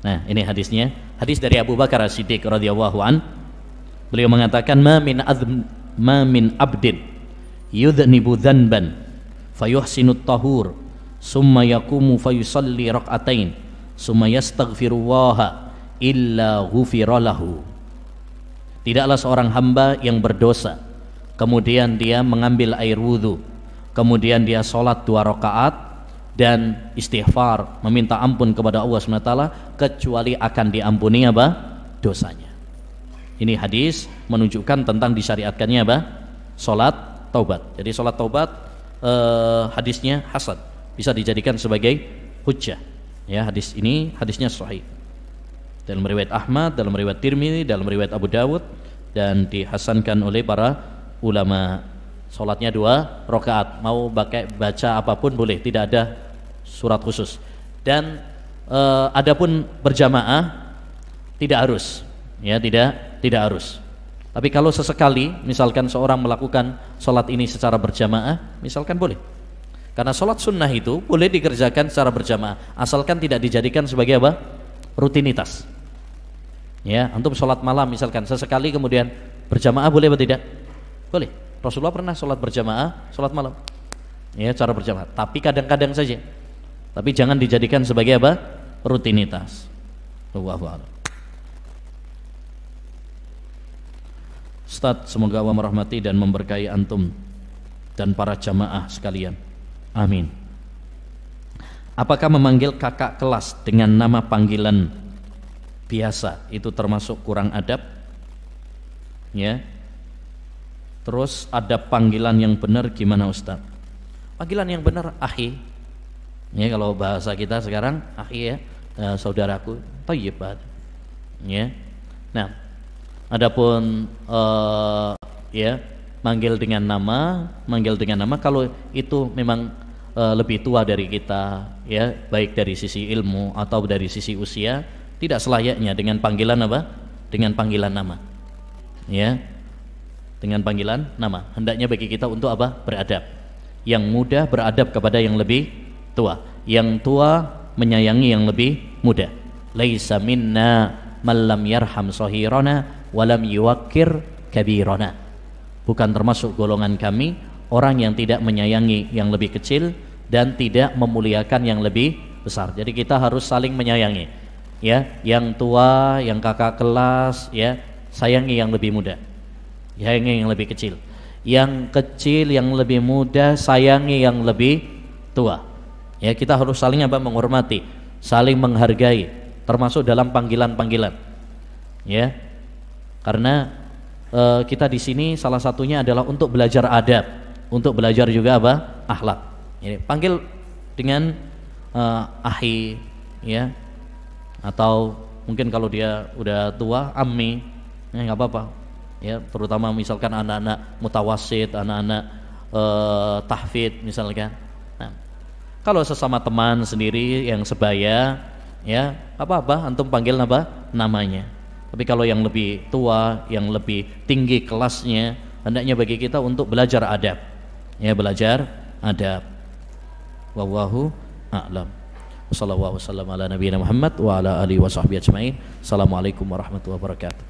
Nah, ini hadisnya. Hadis dari Abu Bakar siddiq radhiyallahu an. Beliau mengatakan, "Ma min azm, ma min abdin yudhnibu dzanban fayuhsinu tahur summa yakumu fayusalli raq'atain, summa yastaghfirullaha illa ghufira lahu." Tidaklah seorang hamba yang berdosa kemudian dia mengambil air wudhu kemudian dia sholat dua rakaat dan istighfar meminta ampun kepada Allah SWT kecuali akan diampuni apa ya, dosanya ini hadis menunjukkan tentang disyariatkannya apa ya, sholat taubat jadi solat taubat eh, hadisnya hasad bisa dijadikan sebagai hujjah ya hadis ini hadisnya sahih dalam riwayat Ahmad dalam riwayat Tirmidzi dalam riwayat Abu Dawud dan dihasankan oleh para ulama salatnya dua rakaat mau pakai baca apapun boleh tidak ada surat khusus dan e, adapun berjamaah tidak harus ya tidak tidak harus tapi kalau sesekali misalkan seorang melakukan sholat ini secara berjamaah misalkan boleh karena sholat sunnah itu boleh dikerjakan secara berjamaah asalkan tidak dijadikan sebagai apa rutinitas ya untuk sholat malam misalkan sesekali kemudian berjamaah boleh atau tidak boleh Rasulullah pernah sholat berjamaah sholat malam ya cara berjamaah tapi kadang-kadang saja tapi jangan dijadikan sebagai apa? Rutinitas. Allahu a'lam. Ustaz, semoga Allah merahmati dan memberkahi antum dan para jamaah sekalian. Amin. Apakah memanggil kakak kelas dengan nama panggilan biasa itu termasuk kurang adab? Ya. Terus ada panggilan yang benar gimana Ustaz? Panggilan yang benar ahi, ya kalau bahasa kita sekarang akhi ya eh, saudaraku tayyib banget ya nah adapun eh, ya manggil dengan nama manggil dengan nama kalau itu memang eh, lebih tua dari kita ya baik dari sisi ilmu atau dari sisi usia tidak selayaknya dengan panggilan apa dengan panggilan nama ya dengan panggilan nama hendaknya bagi kita untuk apa beradab yang mudah beradab kepada yang lebih tua. Yang tua menyayangi yang lebih muda. Laisa minna man lam yarham sahirana wa lam yuwakkir kabirana. Bukan termasuk golongan kami orang yang tidak menyayangi yang lebih kecil dan tidak memuliakan yang lebih besar. Jadi kita harus saling menyayangi. Ya, yang tua, yang kakak kelas, ya, sayangi yang lebih muda. Sayangi yang lebih kecil yang kecil, yang lebih muda, sayangi yang lebih tua. Ya, kita harus saling apa? menghormati, saling menghargai termasuk dalam panggilan-panggilan. Ya. Karena e, kita di sini salah satunya adalah untuk belajar adab, untuk belajar juga apa? akhlak. Ini panggil dengan e, ahi ya atau mungkin kalau dia udah tua nggak ya nggak apa-apa ya terutama misalkan anak-anak mutawasid anak-anak e, tahfid misalkan kalau sesama teman sendiri yang sebaya, ya apa-apa antum panggil apa namanya. Tapi kalau yang lebih tua, yang lebih tinggi kelasnya, hendaknya bagi kita untuk belajar adab. Ya, belajar adab. Wallahu a'lam. Wassalamu'alaikum wasallam ala nabiyina Muhammad wa ala alihi ajmain. Assalamualaikum warahmatullahi wabarakatuh.